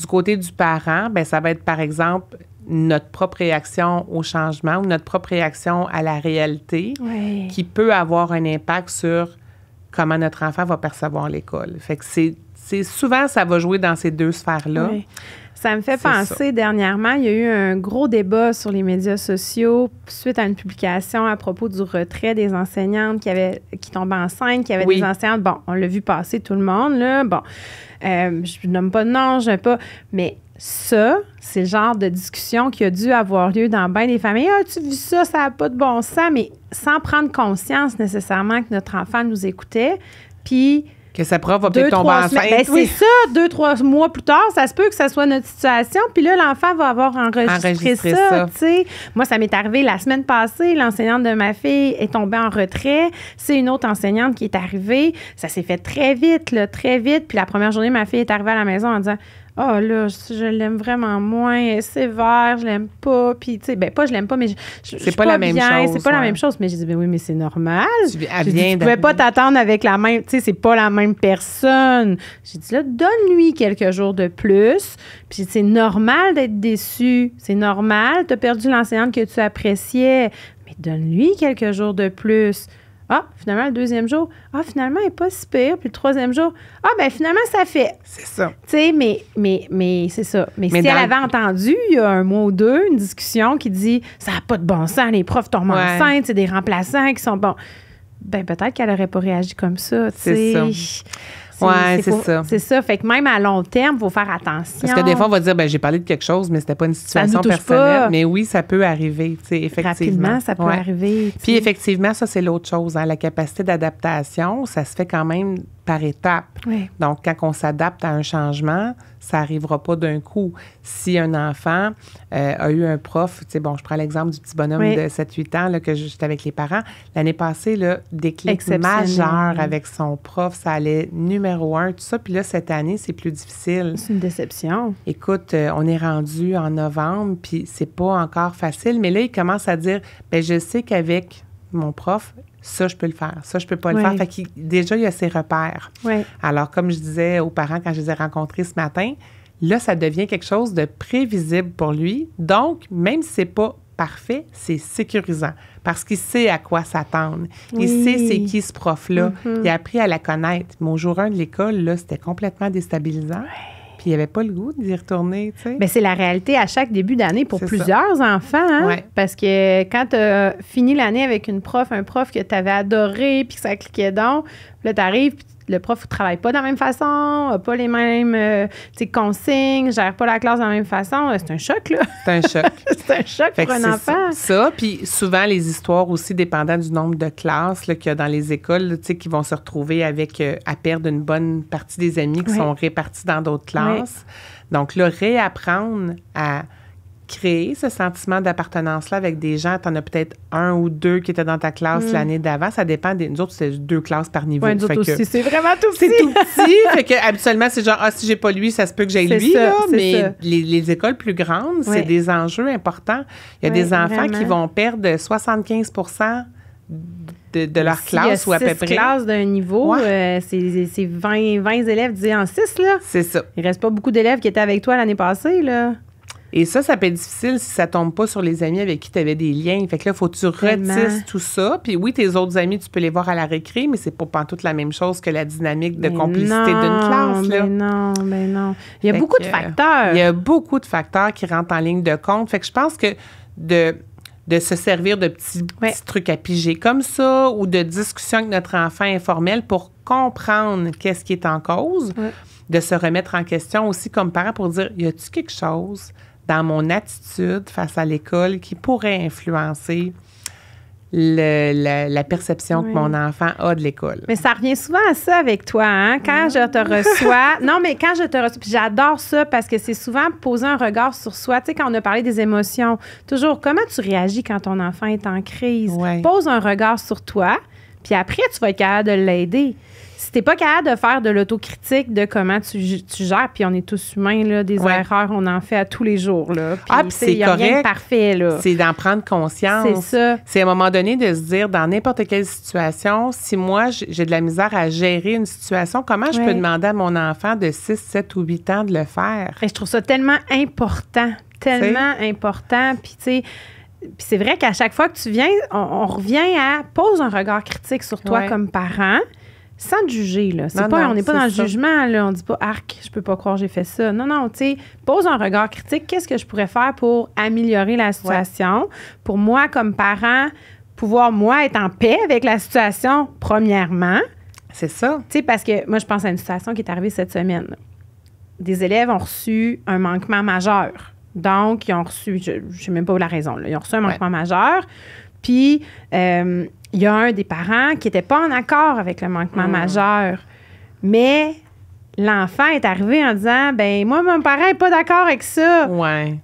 Du côté du parent, ben, ça va être par exemple notre propre réaction au changement ou notre propre réaction à la réalité qui peut avoir un impact sur comment notre enfant va percevoir l'école. Fait que c'est souvent, ça va jouer dans ces deux sphères-là. Ça me fait penser, dernièrement, il y a eu un gros débat sur les médias sociaux suite à une publication à propos du retrait des enseignantes qui, avaient, qui tombaient enceintes, qui avaient des enseignantes. Bon, on l'a vu passer tout le monde, là. Bon, euh, je nomme pas de nom, je n'aime pas. Mais ça, c'est le genre de discussion qui a dû avoir lieu dans bien des familles. Ah, tu vu ça, ça n'a pas de bon sens, mais sans prendre conscience nécessairement que notre enfant nous écoutait. Puis que sa prof va peut-être tomber enceinte. Ben, c'est ça, deux, trois mois plus tard, ça se peut que ça soit notre situation. Puis là, l'enfant va avoir enregistré, ça. Moi, ça m'est arrivé la semaine passée. L'enseignante de ma fille est tombée en retrait. C'est une autre enseignante qui est arrivée. Ça s'est fait très vite, là, très vite. Puis la première journée, ma fille est arrivée à la maison en disant oh, là, je l'aime vraiment moins, C'est est sévère, je l'aime pas. Puis, tu sais, ben, pas je l'aime pas, mais je, ne c'est pas, la même chose. C'est pas la même chose. Mais je dit, ben oui, mais c'est normal. Tu, pouvais pas t'attendre avec la même, tu sais, c'est pas la même personne. J'ai dit, là, donne-lui quelques jours de plus. Puis, c'est normal d'être déçu. C'est normal. tu as perdu l'enseignante que tu appréciais. Mais donne-lui quelques jours de plus. Ah, finalement, le deuxième jour, ah, finalement, elle n'est pas si pire. Puis le troisième jour, ah, ben finalement, ça fait. C'est ça. Tu sais, mais, mais, mais c'est ça. Mais, si elle avait entendu, il y a un mois ou deux, une discussion qui dit ça n'a pas de bon sens, les profs tombent enceintes, c'est des remplaçants qui sont bons. Ben peut-être qu'elle n'aurait pas réagi comme ça, tu sais. C'est ça. Ouais, c'est ça. C'est ça. Fait que même à long terme, il faut faire attention. Parce que des fois, on va dire, ben, j'ai parlé de quelque chose, mais c'était pas une situation personnelle. Mais oui, ça peut arriver, effectivement. Rapidement, ça peut arriver. Puis effectivement, ça, c'est l'autre chose. Hein, la capacité d'adaptation, ça se fait quand même par étapes. Donc, quand on s'adapte à un changement, ça n'arrivera pas d'un coup. Si un enfant euh, a eu un prof, tu sais, bon, je prends l'exemple du petit bonhomme de 7-8 ans, là, que j'étais avec les parents, l'année passée, là, déclic majeur avec son prof, ça allait numéro un, tout ça. Puis là, cette année, c'est plus difficile. C'est une déception. Écoute, euh, on est rendu en novembre, puis c'est pas encore facile. Mais là, il commence à dire, ben je sais qu'avec mon prof, ça, je peux le faire, ça, je peux pas le faire. Fait déjà, il y a ses repères. Alors, comme je disais aux parents quand je les ai rencontrés ce matin, là, ça devient quelque chose de prévisible pour lui. Donc, même si c'est pas parfait, c'est sécurisant parce qu'il sait à quoi s'attendre. Il sait c'est qui ce prof-là. Mm-hmm. Il a appris à la connaître. Mon jour 1 de l'école, là, c'était complètement déstabilisant. Oui il n'y avait pas le goût d'y retourner, tu sais. Ben, c'est la réalité à chaque début d'année pour plusieurs enfants, hein, Parce que quand tu as fini l'année avec une prof, un prof que tu avais adoré, puis que ça cliquait donc, là, tu arrives, le prof ne travaille pas de la même façon, n'a pas les mêmes euh, consignes, ne gère pas la classe de la même façon. Euh, c'est un choc, là. C'est un choc. c'est un choc pour un enfant. Ça, puis souvent, les histoires aussi, dépendant du nombre de classes qu'il y a dans les écoles, sais, qui vont se retrouver avec euh, à perdre une bonne partie des amis qui sont répartis dans d'autres classes. Donc, le réapprendre à créer ce sentiment d'appartenance-là avec des gens. Tu en as peut-être un ou deux qui étaient dans ta classe mm. l'année d'avant. Ça dépend. Des, nous autres, c'est deux classes par niveau. C'est vraiment tout petit. C'est tout petit. fait que, habituellement, c'est genre, ah, si j'ai pas lui, ça se peut que j'ai lui. Mais les, écoles plus grandes, c'est des enjeux importants. Il y a des enfants qui vont perdre 75 de, leur classe ou à peu près. classe d'un niveau, euh, c'est 20, 20, élèves divisés en 6, là. C'est ça. Il reste pas beaucoup d'élèves qui étaient avec toi l'année passée, là. Et ça, ça peut être difficile si ça tombe pas sur les amis avec qui tu avais des liens. Fait que là, faut que tu retisses tout ça. Puis oui, tes autres amis, tu peux les voir à la récré, mais c'est pas toute la même chose que la dynamique de complicité d'une classe. Mais non, mais non. Il y a beaucoup de facteurs. Il y a beaucoup de facteurs qui rentrent en ligne de compte. Fait que je pense que de se servir de petits, trucs à piger comme ça ou de discussions avec notre enfant informel pour comprendre qu'est-ce qui est en cause, de se remettre en question aussi comme parent pour dire y a-tu quelque chose dans mon attitude face à l'école qui pourrait influencer la, perception que mon enfant a de l'école. Mais ça revient souvent à ça avec toi, hein? Quand je te reçois. non, mais quand je te reçois, j'adore ça parce que c'est souvent poser un regard sur soi. Tu sais, quand on a parlé des émotions, toujours comment tu réagis quand ton enfant est en crise? Pose un regard sur toi, puis après, tu vas être capable de l'aider t'es pas capable de faire de l'autocritique de comment tu, tu, gères, puis on est tous humains, là, des erreurs, on en fait à tous les jours. Là. Puis, ah, c'est correct. Rien parfait. C'est d'en prendre conscience. C'est ça. C'est à un moment donné de se dire, dans n'importe quelle situation, si moi, j'ai de la misère à gérer une situation, comment je peux demander à mon enfant de 6, 7 ou 8 ans de le faire? je trouve ça tellement important, tellement important. Puis, tu sais, c'est vrai qu'à chaque fois que tu viens, on, revient à poser un regard critique sur toi comme parent sans juger, là. on n'est pas dans le jugement, là. On dit pas, arc, je peux pas croire j'ai fait ça. Non, non, tu sais, pose un regard critique. Qu'est-ce que je pourrais faire pour améliorer la situation? Pour moi, comme parent, pouvoir, moi, être en paix avec la situation, premièrement. C'est ça. Tu sais, parce que moi, je pense à une situation qui est arrivée cette semaine. Des élèves ont reçu un manquement majeur. Donc, ils ont reçu, je ne sais même pas la raison, là, ils ont reçu un manquement majeur. Puis, euh, il y a un des parents qui n'était pas en accord avec le manquement ah. majeur, mais l'enfant est arrivé en disant ben moi mon parent n'est pas d'accord avec ça. Ouais.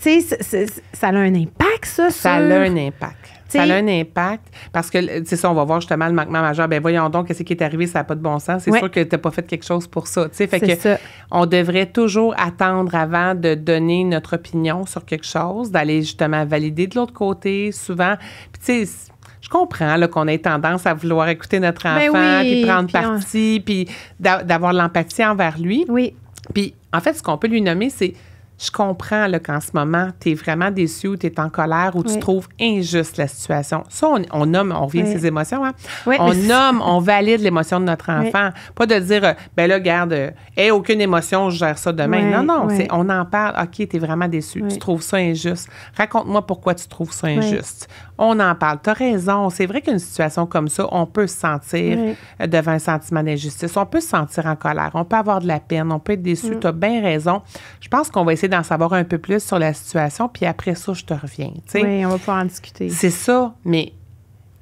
Tu sais, ça a un impact ça. Ça a un impact. ça a un impact parce que, c'est ça, on va voir justement le manquement majeur. Ben voyons donc, ce qui est arrivé, ça n'a pas de bon sens. C'est sûr que tu n'as pas fait quelque chose pour ça. sais, fait que on devrait toujours attendre avant de donner notre opinion sur quelque chose, d'aller justement valider de l'autre côté souvent. Puis tu sais, je comprends qu'on ait tendance à vouloir écouter notre ben enfant, puis prendre parti, puis d'avoir l'empathie envers lui. Oui. Puis en fait, ce qu'on peut lui nommer, c'est je comprends qu'en ce moment, tu es vraiment déçu ou tu es en colère ou tu trouves injuste la situation. Ça, on, nomme, on revient oui. ses émotions. Hein? on nomme, on valide l'émotion de notre enfant. Pas de dire, euh, ben là, garde, euh, aucune émotion, je gère ça demain. non, non, on en parle. OK, tu es vraiment déçu. Tu trouves ça injuste. Raconte-moi pourquoi tu trouves ça injuste on en parle. Tu raison. C'est vrai qu'une situation comme ça, on peut se sentir euh, devant un sentiment d'injustice. On peut se sentir en colère. On peut avoir de la peine. On peut être déçu. Mm. bien raison. Je pense qu'on va essayer d'en savoir un peu plus sur la situation. Puis après ça, je te reviens. Oui, on va pouvoir en discuter. C'est ça. Mais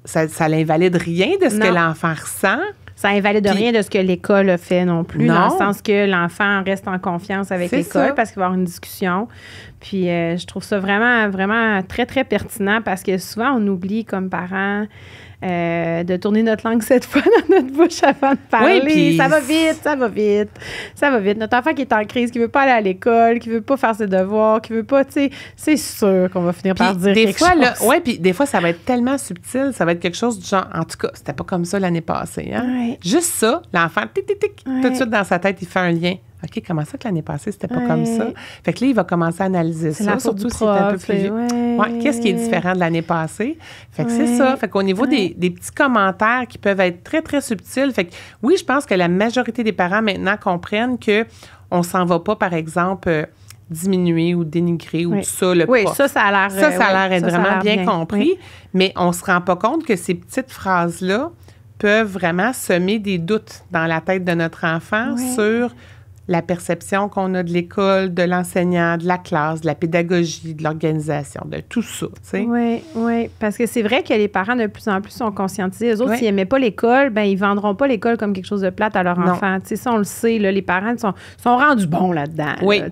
ça, ça rien de ce que l'enfant ressent. Ça invalide rien de ce que l'école fait non plus, dans le sens que l'enfant reste en confiance avec l'école parce qu'il va avoir une discussion. Puis euh, je trouve ça vraiment, vraiment très, très pertinent parce que souvent on oublie comme parents euh, de tourner notre langue cette fois dans notre bouche avant de parler. Oui, Ça va vite, ça va vite, ça va vite. Notre enfant qui est en crise, qui veut pas aller à l'école, qui veut pas faire ses devoirs, qui veut pas, tu sais, c'est sûr qu'on va finir par dire des fois, Oui, puis des fois, ça va être tellement subtil, ça va être quelque chose du genre, en tout cas, c'était pas comme ça l'année passée. Hein? Juste ça, l'enfant, tic, tout de suite dans sa tête, il fait un lien. OK, comment ça que l'année passée, c'était pas comme ça? Fait que là, il va commencer à analyser ça, surtout s'il est un peu plus vieux. Qu'est-ce qui est différent de l'année passée? Fait que c'est ça. Fait qu'au niveau des, petits commentaires qui peuvent être très, très subtils, fait que oui, je pense que la majorité des parents maintenant comprennent que on s'en va pas, par exemple, euh, diminuer ou dénigrer ou tout ça, le Oui, ça, ça a l'air... Ça, euh, ça a l'air vraiment bien, bien, compris, mais on se rend pas compte que ces petites phrases-là peuvent vraiment semer des doutes dans la tête de notre enfant sur la perception qu'on a de l'école, de l'enseignant, de la classe, de la pédagogie, de l'organisation, de tout ça. Oui, oui, parce que c'est vrai que les parents de plus en plus sont conscientisés. Eux autres, s'ils n'aimaient pas l'école, ben ils vendront pas l'école comme quelque chose de plate à leur enfant. sais, ça, on le sait, les parents sont, sont rendus bons là-dedans. Oui.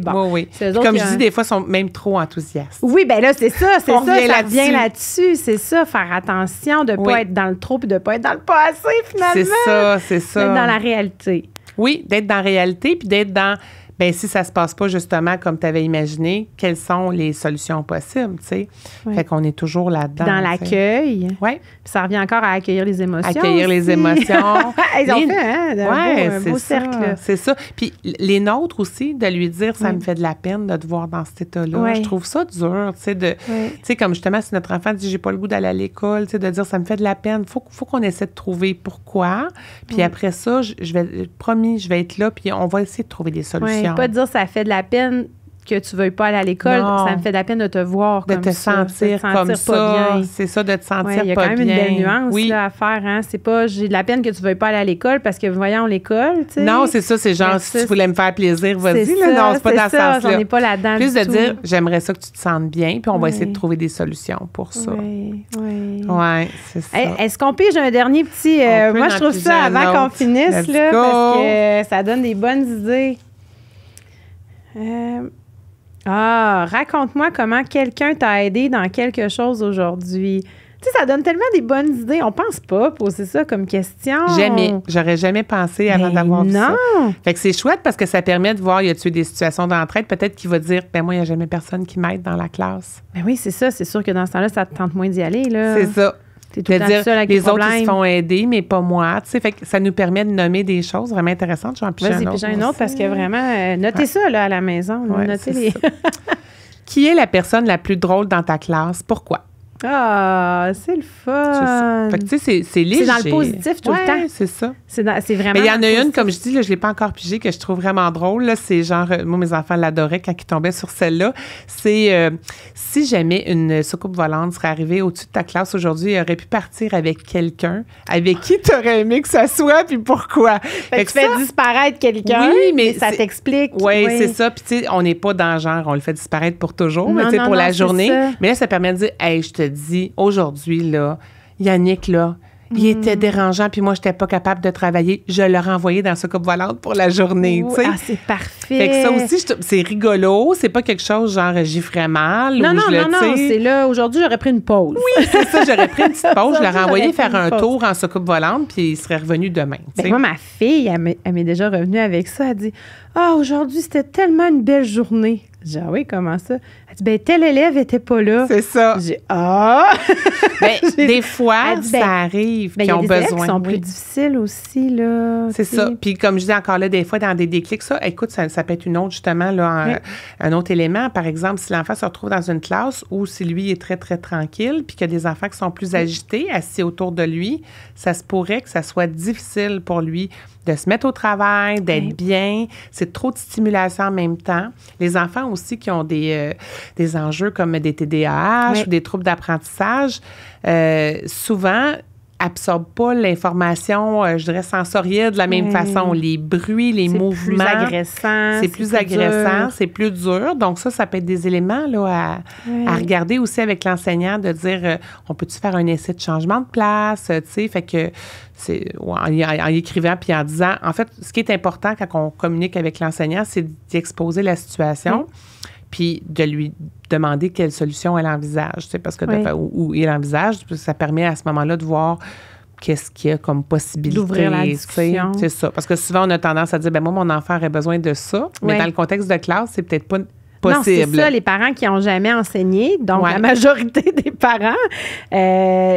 bon, oui, Comme je dis, des fois, sont même trop enthousiastes. Oui, ben là, c'est ça, c'est ça, ça vient là-dessus. C'est ça, faire attention de ne pas être dans le trop et de ne pas être dans le passé, finalement. C'est ça, c'est ça. dans la réalité. Oui, d'être dans la réalité, puis d'être dans Bien, si ça se passe pas justement comme tu avais imaginé, quelles sont les solutions possibles, tu sais? Fait qu'on est toujours là-dedans. Dans l'accueil. Oui. Puis Ça revient encore à accueillir les émotions. Accueillir les émotions. Ils ont fait, hein? Ouais, beau, cercle. C'est ça. Puis les nôtres aussi, de lui dire, ça me fait de la peine de te voir dans cet état-là. Je trouve ça dur, tu sais, de... Tu sais, comme justement, si notre enfant dit, j'ai pas le goût d'aller à l'école, tu sais, de dire, ça me fait de la peine. Faut, faut qu'on essaie de trouver pourquoi. Puis après ça, je, je, vais, promis, je vais être là, puis on va essayer de trouver des solutions pas dire ça fait de la peine que tu veuilles pas aller à l'école, ça me fait de la peine de te voir de comme ça, sentir, de te sentir comme ça, C'est ça de te sentir pas bien. Il y a quand même une belle nuance à faire. Hein? C'est pas j'ai de la peine que tu veuilles pas aller à l'école parce que voyons l'école. Non, c'est ça. C'est genre si tu voulais me faire plaisir, vas-y. Non, c'est pas dans ce sens-là. pas là-dedans. Plus de dire j'aimerais ça que tu te sentes bien, puis on va essayer de trouver des solutions pour ça. Oui, Ouais, Est-ce qu'on pige un dernier petit euh, Moi, je trouve ça avant qu'on finisse parce que ça donne des bonnes idées. Euh, ah, raconte-moi comment quelqu'un t'a aidé dans quelque chose aujourd'hui. Tu sais, ça donne tellement des bonnes idées. On pense pas poser ça comme question. Jamais. J'aurais jamais pensé avant ben d'avoir vu ça. Non. Fait que c'est chouette parce que ça permet de voir, y a-tu des situations d'entraide? Peut-être qu'il va dire, ben moi, il n'y a jamais personne qui m'aide dans la classe. Ben oui, c'est ça. C'est sûr que dans ce temps-là, ça te tente moins d'y aller, là. C'est ça cest dire les autres qui se font aider, mais pas moi. Tu fait que ça nous permet de nommer des choses vraiment intéressantes. J'en Vas-y, un autre parce que vraiment, euh, notez ça là, à la maison. notez qui est la personne la plus drôle dans ta classe? Pourquoi? Ah, c'est le fun. tu sais, c'est léger. C'est dans le positif tout le temps. c'est ça. C'est vraiment. Mais il y en a une, comme je dis, là, je ne l'ai pas encore pigée, que je trouve vraiment drôle. C'est genre, euh, moi, mes enfants l'adoraient quand ils tombaient sur celle-là. C'est euh, si jamais une soucoupe volante serait arrivée au-dessus de ta classe aujourd'hui, il aurait pu partir avec quelqu'un avec qui t'aurais aimé que ça soit, puis pourquoi. Fait, que tu fais disparaître quelqu'un. Oui, mais. Ça t'explique. oui, c'est ça. Puis, tu sais, on n'est pas dans le genre, on le fait disparaître pour toujours, mais tu sais, pour la journée. Mais là, ça permet de dire, hey, je te dit aujourd'hui, là, Yannick, là, il hmm. était dérangeant, puis moi, je n'étais pas capable de travailler. Je l'ai renvoyé dans ce coupe volante pour la journée. ah, c'est parfait. ça aussi, c'est rigolo. C'est pas quelque chose genre j'y ferais mal. Non, non, non, non. C'est là, aujourd'hui, j'aurais pris une pause. Oui, c'est ça. J'aurais pris une petite pause. je l'aurais renvoyé faire un tour en soucoupe volante, puis il serait revenu demain. Ben, moi, ma fille, elle m'est déjà revenue avec ça. Elle dit Ah, aujourd'hui, c'était tellement une belle journée. J'ai ah oui, comment ça? Elle dit, ben, tel élève n'était pas là. C'est ça. J'ai ah! Ben, des fois, ça ben, arrive, ben, qui ont besoin. Qui sont plus difficiles aussi, là. C'est ça. Puis, comme je dis encore là, des fois, dans des déclics, ça, écoute, ça, peut être une autre, justement, là, un, autre élément. Par exemple, si l'enfant se retrouve dans une classe où, si lui est très, très tranquille, puis qu'il y a des enfants qui sont plus agités, assis autour de lui, ça se pourrait que ça soit difficile pour lui de se mettre au travail, d'être bien. C'est trop de stimulation en même temps. Les enfants aussi qui ont des, euh, des enjeux comme des TDAH ou des troubles d'apprentissage, euh, souvent, absorbe pas l'information, euh, je dirais, sensorielle de la même hmm. façon. Les bruits, les mouvements. C'est plus agressant. C'est plus, agressant, c'est plus dur. Donc, ça, ça peut être des éléments là, à, regarder aussi avec l'enseignant, de dire euh, on peut-tu faire un essai de changement de place? Euh, tu sais, fait que en, en, écrivant puis en disant, en fait, ce qui est important quand on communique avec l'enseignant, c'est d'exposer la situation puis de lui demander quelle solution elle envisage, parce que ou, il envisage, ça permet à ce moment-là de voir qu'est-ce qu'il y a comme possibilité. D'ouvrir la discussion. C'est ça. Parce que souvent, on a tendance à dire, ben moi, mon enfant aurait besoin de ça, mais dans le contexte de classe, c'est peut-être pas Possible. c'est ça, les parents qui n'ont jamais enseigné, donc la majorité des parents ne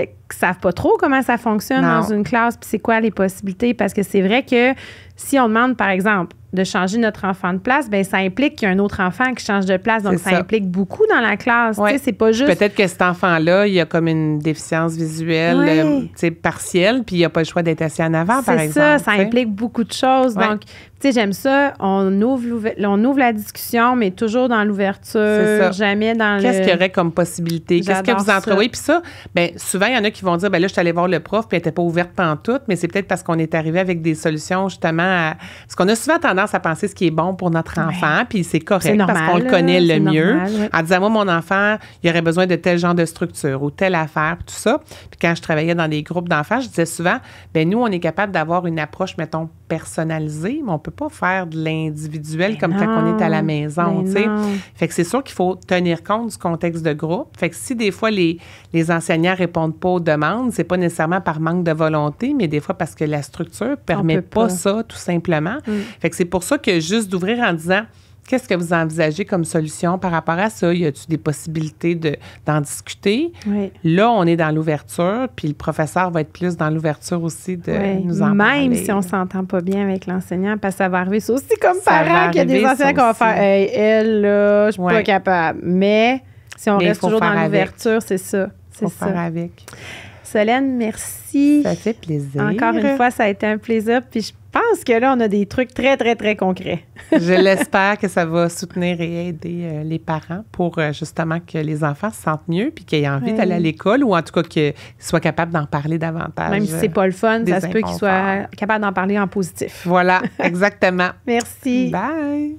euh, savent pas trop comment ça fonctionne dans une classe, puis c'est quoi les possibilités, parce que c'est vrai que si on demande, par exemple, de changer notre enfant de place, ben ça implique qu'il y a un autre enfant qui change de place. Donc, ça. implique beaucoup dans la classe. C'est pas juste. Peut-être que cet enfant-là, il y a comme une déficience visuelle euh, tu partielle, puis il n'a pas le choix d'être assis en avant, par exemple. C'est ça, ça implique beaucoup de choses. Donc, tu sais, j'aime ça. On ouvre, on ouvre la discussion, mais toujours dans l'ouverture, jamais dans le. Qu'est-ce qu'il y aurait comme possibilité? Qu'est-ce que vous entrevoyez? Puis ça, bien, souvent, il y en a qui vont dire, ben là, je suis allée voir le prof, puis elle n'était pas ouverte pantoute, mais c'est peut-être parce qu'on est arrivé avec des solutions, justement, ce euh, parce qu'on a souvent tendance à penser ce qui est bon pour notre enfant, puis c'est correct parce qu'on le connaît le mieux. En disant moi mon enfant, il aurait besoin de tel genre de structure ou telle affaire, tout ça. Puis quand je travaillais dans des groupes d'enfants, je disais souvent ben nous on est capable d'avoir une approche mettons personnalisé, mais on ne peut pas faire de l'individuel ben comme quand on est à la maison, ben Fait que c'est sûr qu'il faut tenir compte du contexte de groupe. Fait que si des fois les, les enseignants répondent pas aux demandes, c'est pas nécessairement par manque de volonté, mais des fois parce que la structure permet pas, ça tout simplement. Mm. Fait que c'est pour ça que juste d'ouvrir en disant Qu'est-ce que vous envisagez comme solution par rapport à ça? Y a-t-il des possibilités d'en discuter? Là, on est dans l'ouverture, puis le professeur va être plus dans l'ouverture aussi de nous en Même si on s'entend pas bien avec l'enseignant, parce que ça va arriver, c'est aussi comme ça parent, qu'il y a des enseignants qui vont faire elle, là, je suis pas capable. Mais si on reste toujours dans l'ouverture, c'est ça. C'est ça. avec. Solène, merci. Ça fait plaisir. Encore une fois, ça a été un plaisir, puis je je pense que là, on a des trucs très, très, très concrets. je l'espère que ça va soutenir et aider euh, les parents pour euh, justement que les enfants se sentent mieux puis qu'ils aient envie d'aller à l'école ou en tout cas qu'ils soient capables d'en parler davantage. Même si c'est euh, pas le fun, ça se peut qu'ils soient capables d'en parler en positif. Voilà, exactement. Merci. Bye.